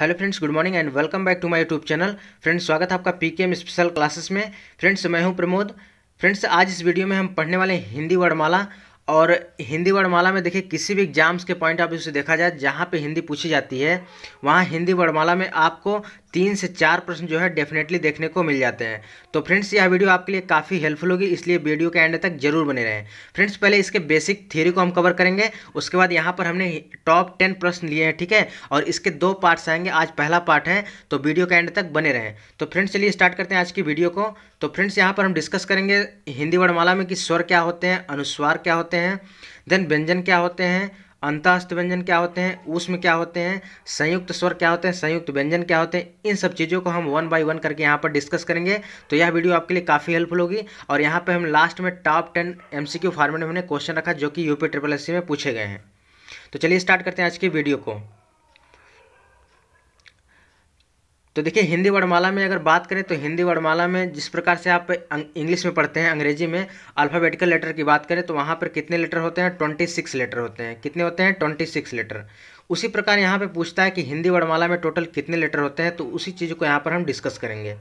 hello friends good morning and welcome back to my YouTube channel friends स्वागत है आपका PKM special classes में friends मैं हूं प्रमोद फ्रेंड्स आज इस वीडियो में हम पढ़ने वाले हिंदी वर्णमाला और हिंदी वर्णमाला में देखिए किसी भी एग्जाम्स के पॉइंट ऑफ व्यू से देखा जाए जहाँ पे हिंदी पूछी जाती है वहाँ हिंदी वर्णमाला में आपको तीन से चार प्रश्न जो है डेफिनेटली देखने को मिल जाते हैं तो फ्रेंड्स यह वीडियो आपके लिए काफ़ी हेल्पफुल होगी इसलिए वीडियो के एंड तक जरूर बने रहें फ्रेंड्स पहले इसके बेसिक थ्योरी को हम कवर करेंगे उसके बाद यहाँ पर हमने टॉप टेन प्रश्न लिए हैं ठीक है और इसके दो पार्ट्स आएंगे आज पहला पार्ट है तो वीडियो के एंड तक बने रहें तो फ्रेंड्स चलिए स्टार्ट करते हैं आज की वीडियो को तो फ्रेंड्स यहाँ पर हम डिस्कस करेंगे हिंदी वर्णमाला में कि स्वर क्या होते हैं अनुस्वार क्या होते हैं देन व्यंजन क्या होते हैं अंतास्त व्यंजन क्या होते हैं उसमें क्या होते हैं संयुक्त स्वर क्या होते हैं संयुक्त व्यंजन क्या होते हैं इन सब चीज़ों को हम वन बाय वन करके यहाँ पर डिस्कस करेंगे तो यह वीडियो आपके लिए काफ़ी हेल्पफुल होगी और यहाँ पर हम लास्ट में top ten M Q format में हमने क्वेश्चन रखा जो कि यूपी ट्रिपल सी में पूछे गए हैं तो चलिए स्टार्ट करते हैं आज की वीडियो को तो देखिए हिंदी वर्णमाला में अगर बात करें तो हिंदी वर्णमाला में जिस प्रकार से आप इंग्लिश में पढ़ते हैं अंग्रेजी में अल्फ़ाबेटिकल लेटर की बात करें तो वहाँ पर कितने लेटर होते हैं ट्वेंटी सिक्स लेटर होते हैं कितने होते हैं ट्वेंटी सिक्स लेटर उसी प्रकार यहाँ पे पूछता है कि हिंदी वर्णमाला में टोटल कितने लेटर होते हैं तो उसी चीज़ को यहाँ पर हम डिस्कस करेंगे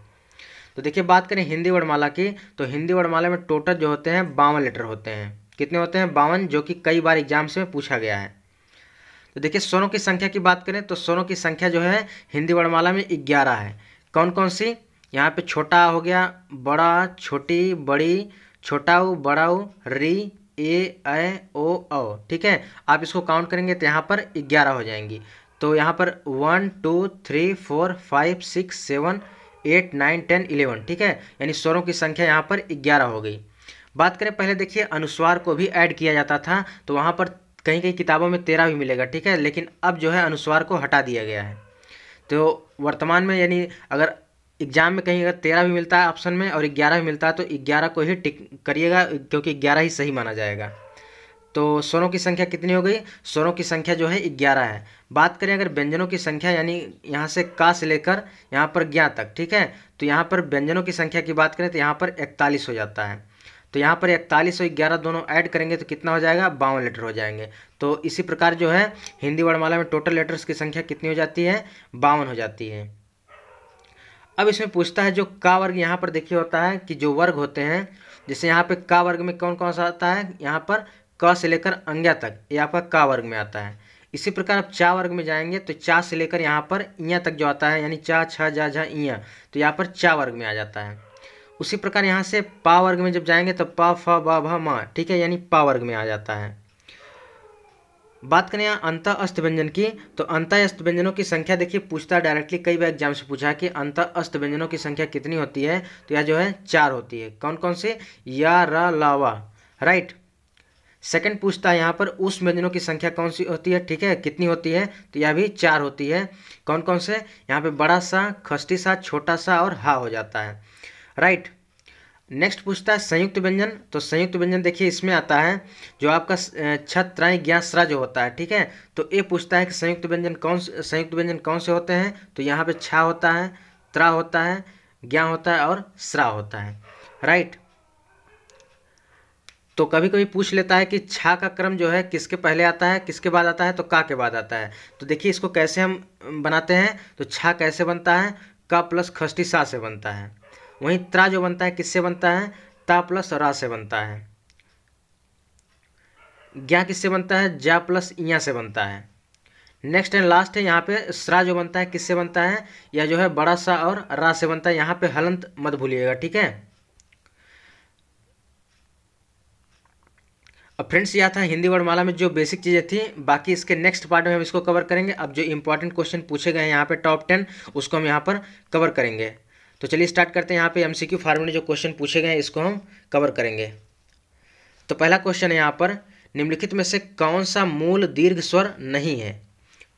तो देखिए बात करें हिंदी वर्णमाला की तो हिंदी वर्णमाला में टोटल जो होते हैं बावन लेटर होते हैं कितने होते हैं बावन जो कि कई बार एग्जाम्स में पूछा गया है तो देखिए स्वरों की संख्या की बात करें तो स्वरों की संख्या जो है हिंदी वर्णमाला में ग्यारह है कौन कौन सी यहाँ पे छोटा हो गया बड़ा छोटी बड़ी छोटाऊ बड़ाऊ री ए ऐ ओ औ ठीक है आप इसको काउंट करेंगे तो यहाँ पर ग्यारह हो जाएंगी तो यहाँ पर one two three four five six seven eight nine ten eleven ठीक है यानी स्वरों की संख्या यहाँ पर ग्यारह हो गई बात करें पहले देखिए अनुस्वार को भी ऐड किया जाता था तो वहाँ पर कहीं कहीं किताबों में तेरह भी मिलेगा ठीक है लेकिन अब जो है अनुस्वार को हटा दिया गया है तो वर्तमान में यानी अगर एग्जाम में कहीं अगर तेरह भी मिलता है ऑप्शन में और ग्यारह भी मिलता है तो ग्यारह को ही टिक करिएगा क्योंकि ग्यारह ही सही माना जाएगा तो स्वरों की संख्या कितनी हो गई स्वरों की संख्या जो है ग्यारह है बात करें अगर व्यंजनों की संख्या यानी यहाँ से का से लेकर यहाँ पर ज्ञा तक ठीक है तो यहाँ पर व्यंजनों की संख्या की बात करें तो यहाँ पर इकतालीस हो जाता है तो यहाँ पर इकतालीस और ग्यारह दोनों ऐड करेंगे तो कितना हो जाएगा बावन लेटर हो जाएंगे तो इसी प्रकार जो है हिंदी वर्णमाला में टोटल लेटर्स की संख्या कितनी हो जाती है बावन हो जाती है अब इसमें पूछता है जो का वर्ग यहाँ पर देखिए होता है कि जो वर्ग होते हैं जैसे यहाँ पर का वर्ग में कौन कौन सा आता है यहाँ पर क से लेकर अंग्या तक ये आपका का वर्ग में आता है इसी प्रकार आप चा वर्ग में जाएंगे तो चा से लेकर यहाँ पर इं तक जो आता है यानी चा छा जा झा इं तो यहाँ पर चा वर्ग में आ जाता है उसी प्रकार यहाँ से पा वर्ग में जब जाएंगे तो पा फ बा भ म ठीक है यानी पा वर्ग में आ जाता है बात करें यहाँ अंत अस्त व्यंजन की तो अंत अस्त व्यंजनों की संख्या देखिए पूछता है डायरेक्टली कई बार एग्जाम से पूछा कि अंत अस्त व्यंजनों की संख्या कितनी होती है तो यह जो है चार होती है कौन कौन से या रा लावा राइट सेकंड पूछता है यहाँ पर उस व्यंजनों की संख्या कौन सी होती है ठीक है कितनी होती है तो यह भी चार होती है कौन कौन से यहाँ पे बड़ा सा खस्टी सा छोटा सा और हा हो जाता है राइट नेक्स्ट पूछता है संयुक्त व्यंजन तो संयुक्त व्यंजन देखिए इसमें आता है जो आपका छत्राई ज्ञासरा जो होता है ठीक है तो ये पूछता है कि संयुक्त व्यंजन कौन संयुक्त व्यंजन कौन से होते हैं तो यहाँ पे छा होता है त्रा होता है ज्ञा होता है और स्रा होता है राइट तो कभी कभी पूछ लेता है कि छा का क्रम जो है किसके पहले आता है किसके बाद आता है तो का के बाद आता है तो देखिए इसको कैसे हम बनाते हैं तो छा कैसे बनता है का प्लस खष्टी सा से बनता है वहीं त्रा जो बनता है किससे बनता है ता प्लस रा से बनता है ज्ञा किससे बनता है जा प्लस इया से बनता है नेक्स्ट एंड लास्ट है यहाँ पे स्रा जो बनता है किससे बनता है या जो है बड़ा सा और रा से बनता है यहाँ पे हलंत मत भूलिएगा ठीक है अब फ्रेंड्स यह था हिंदी वर्णमाला में जो बेसिक चीज़ें थी बाकी इसके नेक्स्ट पार्ट में हम इसको कवर करेंगे अब जो इंपॉर्टेंट क्वेश्चन पूछे गए हैं यहाँ पे टॉप टेन उसको हम यहाँ पर कवर करेंगे तो चलिए स्टार्ट करते हैं यहाँ पे एमसीक्यू फॉर्म जो क्वेश्चन पूछे गए हैं इसको हम कवर करेंगे तो पहला क्वेश्चन है यहाँ पर निम्नलिखित में से कौन सा मूल दीर्घ स्वर नहीं है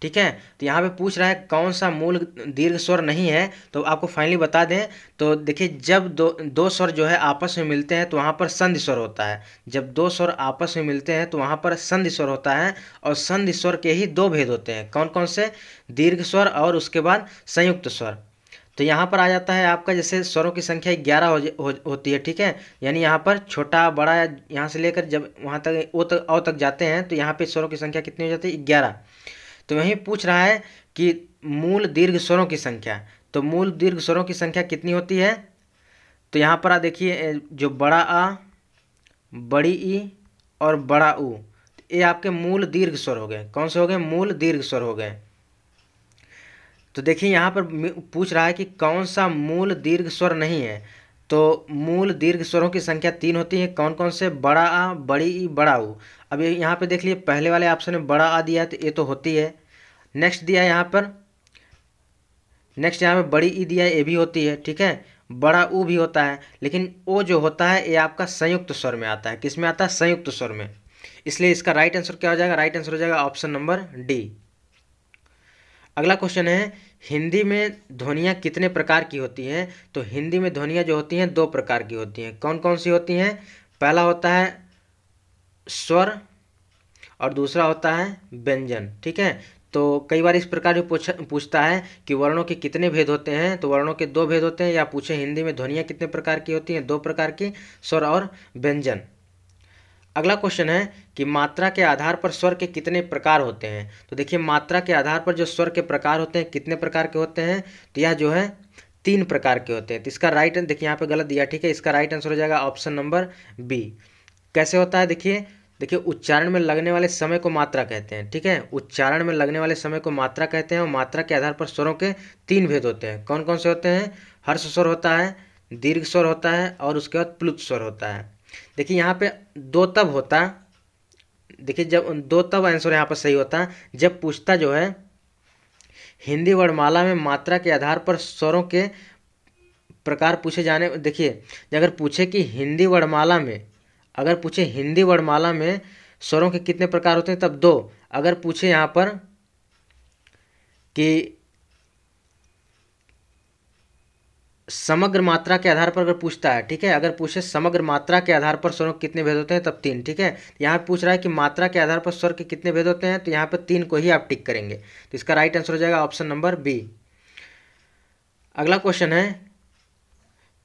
ठीक है तो यहाँ पे पूछ रहा है कौन सा मूल दीर्घ स्वर नहीं है तो आपको फाइनली बता दें तो देखिए जब दो दो स्वर जो है आपस में मिलते हैं तो वहाँ पर संधि स्वर होता है जब दो स्वर आपस में मिलते हैं तो वहाँ पर संधि स्वर होता है और संधि स्वर के ही दो भेद होते हैं कौन कौन से दीर्घ स्वर और उसके बाद संयुक्त स्वर तो यहाँ पर आ जाता है आपका जैसे स्वरों की संख्या ग्यारह हो, हो होती है ठीक है यानी यहाँ पर छोटा बड़ा यहाँ से लेकर जब वहाँ तक ओ तक औ तक जाते हैं तो यहाँ पे स्वरों की संख्या कितनी हो जाती है ग्यारह तो वहीं पूछ रहा है कि मूल दीर्घ स्वरों की संख्या तो मूल दीर्घ स्वरों की संख्या कितनी होती है तो यहाँ पर आ देखिए जो बड़ा आ बड़ी ई और बड़ा ऊ तो ये आपके मूल दीर्घ स्वर हो गए कौन से हो गए मूल दीर्घ स्वर हो गए तो देखिए यहाँ पर पूछ रहा है कि कौन सा मूल दीर्घ स्वर नहीं है तो मूल दीर्घ स्वरों की संख्या तीन होती है कौन कौन से बड़ा आ बड़ी ई बड़ा ऊ अब ये यहाँ पर देख लिए पहले वाले ऑप्शन में बड़ा आ दिया है तो ये तो होती है नेक्स्ट दिया है यहाँ पर नेक्स्ट यहाँ पर बड़ी ई दिया है ये भी होती है ठीक है बड़ा ऊ भी होता है लेकिन ओ जो होता है ये आपका संयुक्त स्वर में आता है किस में आता है संयुक्त स्वर में इसलिए इसका राइट आंसर क्या हो जाएगा राइट आंसर हो जाएगा ऑप्शन नंबर डी अगला क्वेश्चन है हिंदी में ध्वनियाँ कितने प्रकार की होती हैं तो हिंदी में ध्वनियाँ जो होती हैं दो प्रकार की होती हैं कौन कौन सी होती हैं पहला होता है स्वर और दूसरा होता है व्यंजन ठीक है तो कई बार इस प्रकार भी पूछ पूछता है कि वर्णों के कितने भेद होते हैं तो वर्णों के दो भेद होते हैं या पूछे हिंदी में ध्वनियाँ कितने प्रकार की होती हैं दो प्रकार की स्वर और व्यंजन अगला क्वेश्चन है कि मात्रा के आधार पर स्वर के कितने प्रकार होते हैं तो देखिए मात्रा के आधार पर जो स्वर के प्रकार होते हैं कितने प्रकार के होते हैं तो यह जो है तीन प्रकार के होते हैं तो इसका राइट देखिए यहाँ पे गलत दिया ठीक है इसका राइट आंसर हो जाएगा ऑप्शन नंबर बी कैसे होता है देखिए देखिए उच्चारण में लगने वाले समय को मात्रा कहते हैं ठीक है उच्चारण में लगने वाले समय को मात्रा कहते हैं और मात्रा के आधार पर स्वरों के तीन भेद होते हैं कौन कौन से होते हैं हर्ष स्वर होता है दीर्घ स्वर होता है और उसके बाद प्लुत स्वर होता है देखिए यहाँ पे दो तब होता देखिए जब दो तब आंसर यहाँ पर सही होता जब पूछता जो है हिंदी वर्णमाला में मात्रा के आधार पर स्वरों के प्रकार पूछे जाने देखिए अगर पूछे कि हिंदी वर्णमाला में अगर पूछे हिंदी वर्णमाला में स्वरों के कितने प्रकार होते हैं तब दो अगर पूछे यहाँ पर कि समग्र मात्रा के आधार पर अगर पूछता है ठीक है अगर पूछे समग्र मात्रा के आधार पर स्वरों कितने भेद होते हैं तब तीन ठीक है यहाँ पूछ रहा है कि मात्रा के आधार पर स्वर के कितने भेद होते हैं तो यहाँ पर तीन को ही आप टिक करेंगे तो इसका राइट आंसर हो जाएगा ऑप्शन नंबर बी अगला क्वेश्चन है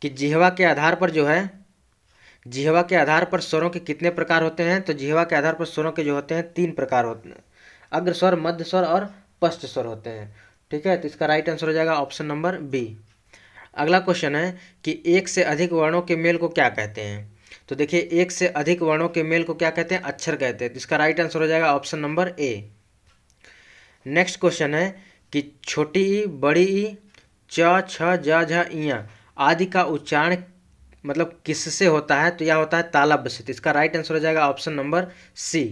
कि जिहवा के आधार पर जो है जिहवा के आधार पर स्वरों के कितने प्रकार होते हैं तो जिहवा के आधार पर स्वरों के जो होते हैं तीन प्रकार होते हैं अग्र स्वर मध्य स्वर और पश्च स्वर होते हैं ठीक है तो इसका राइट आंसर हो जाएगा ऑप्शन नंबर बी अगला क्वेश्चन है कि एक से अधिक वर्णों के मेल को क्या कहते हैं तो देखिए एक से अधिक वर्णों के मेल को क्या कहते हैं अक्षर कहते हैं तो इसका राइट आंसर हो जाएगा option number A next question है कि छोटी ई बड़ी ई च छ ज झ इया आदि का उच्चारण मतलब किससे होता है तो यह होता है तालाब से तो इसका राइट आंसर हो जाएगा ऑप्शन नंबर सी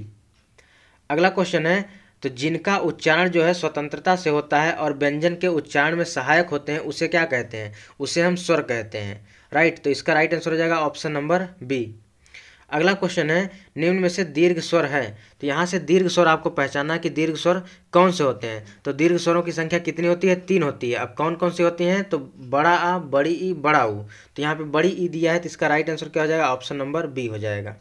अगला क्वेश्चन है तो जिनका उच्चारण जो है स्वतंत्रता से होता है और व्यंजन के उच्चारण में सहायक होते हैं उसे क्या कहते हैं उसे हम स्वर कहते हैं राइट तो इसका राइट आंसर हो जाएगा ऑप्शन नंबर बी अगला क्वेश्चन है निम्न में से दीर्घ स्वर है तो यहाँ से दीर्घ स्वर आपको पहचानना है कि दीर्घ स्वर कौन से होते हैं तो दीर्घ स्वरों की संख्या कितनी होती है तीन होती है अब कौन कौन सी होती हैं तो बड़ा आ बड़ी ई बड़ा ऊ तो यहाँ पे बड़ी ई दिया है तो इसका राइट आंसर क्या हो जाएगा ऑप्शन नंबर बी हो जाएगा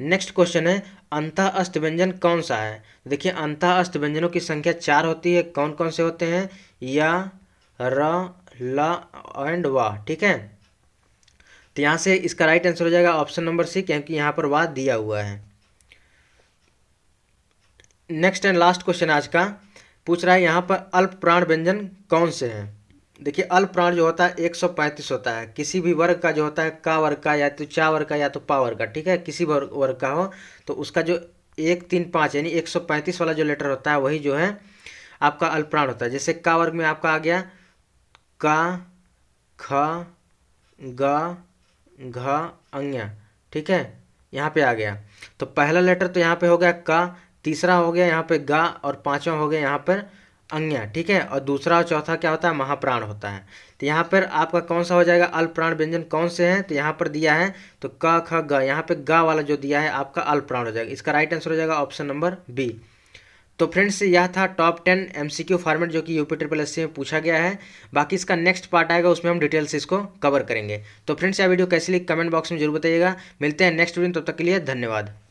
नेक्स्ट क्वेश्चन है अंत अष्ट व्यंजन कौन सा है तो देखिए अंत अष्ट व्यंजनों की संख्या चार होती है कौन कौन से होते हैं या र ल एंड व ठीक है तो यहाँ से इसका राइट आंसर हो जाएगा ऑप्शन नंबर सी क्योंकि यहाँ पर वाद दिया हुआ है नेक्स्ट एंड लास्ट क्वेश्चन आज का पूछ रहा है यहाँ पर अल्प प्राण व्यंजन कौन से हैं देखिए अल प्राण जो होता है 135 होता है किसी भी वर्ग का जो होता है का वर्ग का या तो चा वर्ग का या तो पा वर्ग का ठीक है किसी वर्ग वर्ग का हो तो उसका जो एक तीन पाँच यानी 135 वाला जो लेटर होता है वही जो है आपका प्राण होता है जैसे का वर्ग में आपका आ गया का ख ग घ ठीक है यहाँ पे आ गया तो पहला लेटर तो यहाँ पे हो गया का तीसरा हो गया यहाँ पे गा और पाँचवा हो गया यहाँ पर अन्य ठीक है और दूसरा और चौथा क्या होता है महाप्राण होता है तो यहाँ पर आपका कौन सा हो जाएगा अल्प्राण व्यंजन कौन से हैं तो यहाँ पर दिया है तो क ख ग यहाँ पे ग वाला जो दिया है आपका अल्प्राण हो जाएगा इसका राइट आंसर हो जाएगा ऑप्शन नंबर बी तो फ्रेंड्स यह था top ten M C Q format जो कि यूपी ट्रिपल एस में पूछा गया है बाकी इसका नेक्स्ट पार्ट आएगा उसमें हम डिटेल्स इसको कवर करेंगे तो फ्रेंड्स यह वीडियो कैसे लगी कमेंट बॉक्स में जरूर बताइएगा मिलते हैं नेक्स्ट वीडियो तब तक के लिए धन्यवाद